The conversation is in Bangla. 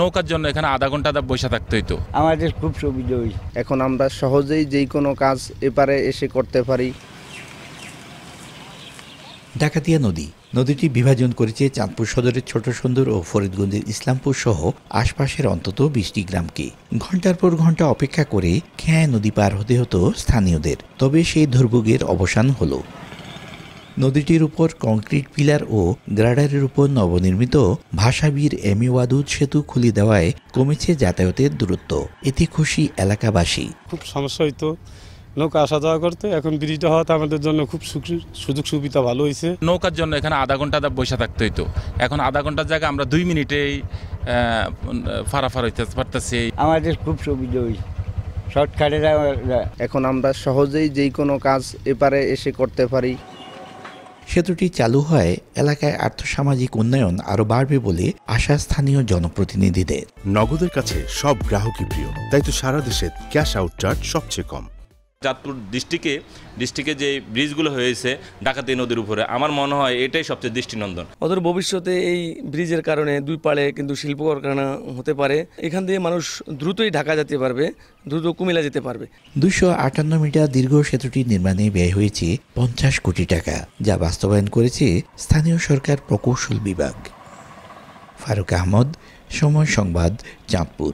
নৌকার জন্য এখানে আধা ঘন্টা বসে থাকতে হইতো আমাদের খুব সুবিধা হই এখন আমরা সহজেই যে কোনো কাজ এপারে এসে করতে পারি ডাকাতিয়া নদী নদীটি বিভাজন করেছে চাঁদপুর সদরের ছোট সুন্দর ও ফরিদগঞ্জের ইসলামপুর সহ আশপাশের অন্তত বিশটি গ্রামকে ঘন্টার পর ঘন্টা অপেক্ষা করে খেয়া নদী পার হতে হতো স্থানীয়দের তবে সেই দুর্ভোগের অবসান হলো নদীটির উপর কংক্রিট পিলার ও গ্রাডারের উপর নবনির্মিত ভাষাবীর এমিওয়াদুদ সেতু খুলে দেওয়ায় কমেছে যাতায়াতের দূরত্ব এতে খুশি এলাকাবাসী খুব সমস্যা হইতো নৌকা আসা যাওয়া করতে এখন ব্রিজটা হওয়াতে আমাদের জন্য খুব সুযোগ সুবিধা ভালো হয়েছে নৌকার জন্য এখানে আধা ঘন্টা বসে থাকতে হইতো এখন আধা ঘন্টার জায়গায় আমরা দুই মিনিটেই ফারাফার হইতে পারতেছি আমাদের খুব সুবিধা হয়েছে শর্টকাটে এখন আমরা সহজেই যে কোনো কাজ এপারে এসে করতে পারি সেতুটি চালু হয় এলাকায় আর্থসামাজিক উন্নয়ন আরো বাড়বে বলে আশা স্থানীয় জনপ্রতিনিধিদের নগদের কাছে সব গ্রাহকই প্রিয় তাই তো সারা দেশে ক্যাশ আউট চার্জ সবচেয়ে কম চাঁদপুর ডিস্ট্রিক্টে ডিস্ট্রিক্টে যে ব্রিজগুলো হয়েছে ডাকাতি নদীর উপরে আমার মনে হয় এটাই সবচেয়ে দৃষ্টিনন্দন অথবা ভবিষ্যতে এই ব্রিজের কারণে দুই পাড়ে কিন্তু শিল্প কারখানা হতে পারে এখান দিয়ে মানুষ দ্রুতই ঢাকা যেতে পারবে দ্রুত কুমিলা যেতে পারবে দুইশো আটান্ন মিটার দীর্ঘ সেতুটি নির্মাণে ব্যয় হয়েছে পঞ্চাশ কোটি টাকা যা বাস্তবায়ন করেছে স্থানীয় সরকার প্রকৌশল বিভাগ ফারুক আহমদ সময় সংবাদ চাঁদপুর